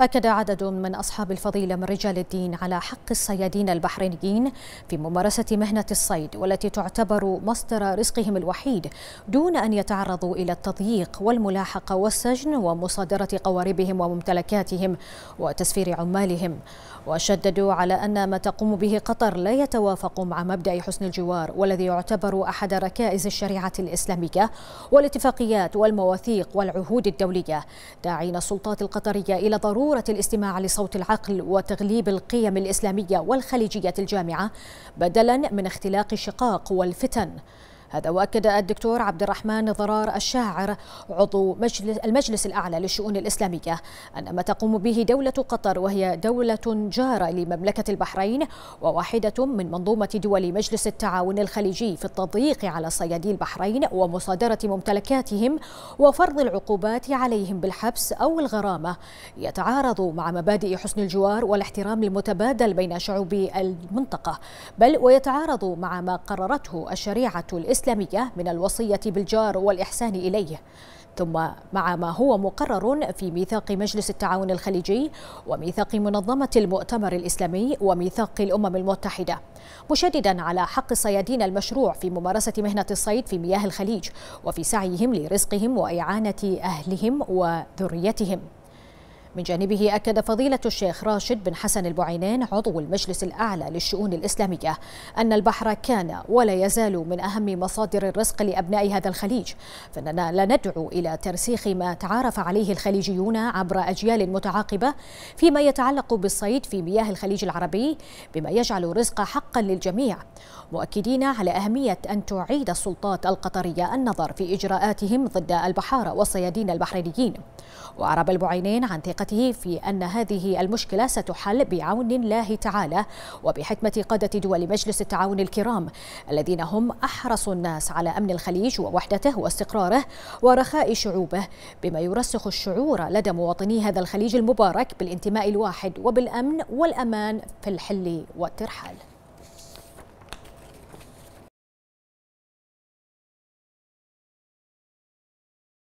أكد عدد من أصحاب الفضيلة من رجال الدين على حق الصيادين البحرينيين في ممارسة مهنة الصيد والتي تعتبر مصدر رزقهم الوحيد دون أن يتعرضوا إلى التضييق والملاحقة والسجن ومصادرة قواربهم وممتلكاتهم وتسفير عمالهم وشددوا على أن ما تقوم به قطر لا يتوافق مع مبدأ حسن الجوار والذي يعتبر أحد ركائز الشريعة الإسلامية والاتفاقيات والمواثيق والعهود الدولية داعين السلطات القطرية إلى ضرورة ضرورة الاستماع لصوت العقل وتغليب القيم الإسلامية والخليجية الجامعة بدلا من اختلاق الشقاق والفتن هذا واكد الدكتور عبد الرحمن ضرار الشاعر عضو مجلس المجلس الاعلى للشؤون الاسلاميه ان ما تقوم به دوله قطر وهي دوله جاره لمملكه البحرين وواحده من منظومه دول مجلس التعاون الخليجي في التضييق على صيادي البحرين ومصادره ممتلكاتهم وفرض العقوبات عليهم بالحبس او الغرامه يتعارض مع مبادئ حسن الجوار والاحترام المتبادل بين شعوب المنطقه بل ويتعارض مع ما قررته الشريعه الاسلاميه الإسلامية من الوصية بالجار والإحسان إليه ثم مع ما هو مقرر في ميثاق مجلس التعاون الخليجي وميثاق منظمة المؤتمر الإسلامي وميثاق الأمم المتحدة مشددا على حق الصيادين المشروع في ممارسة مهنة الصيد في مياه الخليج وفي سعيهم لرزقهم وإعانة أهلهم وذريتهم من جانبه أكد فضيلة الشيخ راشد بن حسن البعينين عضو المجلس الأعلى للشؤون الإسلامية أن البحر كان ولا يزال من أهم مصادر الرزق لأبناء هذا الخليج فإننا لا ندعو إلى ترسيخ ما تعارف عليه الخليجيون عبر أجيال متعاقبة فيما يتعلق بالصيد في مياه الخليج العربي بما يجعل الرزق حقا للجميع مؤكدين على أهمية أن تعيد السلطات القطرية النظر في إجراءاتهم ضد البحارة والصيادين البحرينيين وعرب البعينين عن ثقة ثقته في أن هذه المشكلة ستحل بعون الله تعالى وبحكمة قادة دول مجلس التعاون الكرام الذين هم أحرص الناس على أمن الخليج ووحدته واستقراره ورخاء شعوبه بما يرسخ الشعور لدى مواطني هذا الخليج المبارك بالانتماء الواحد وبالأمن والأمان في الحل والترحال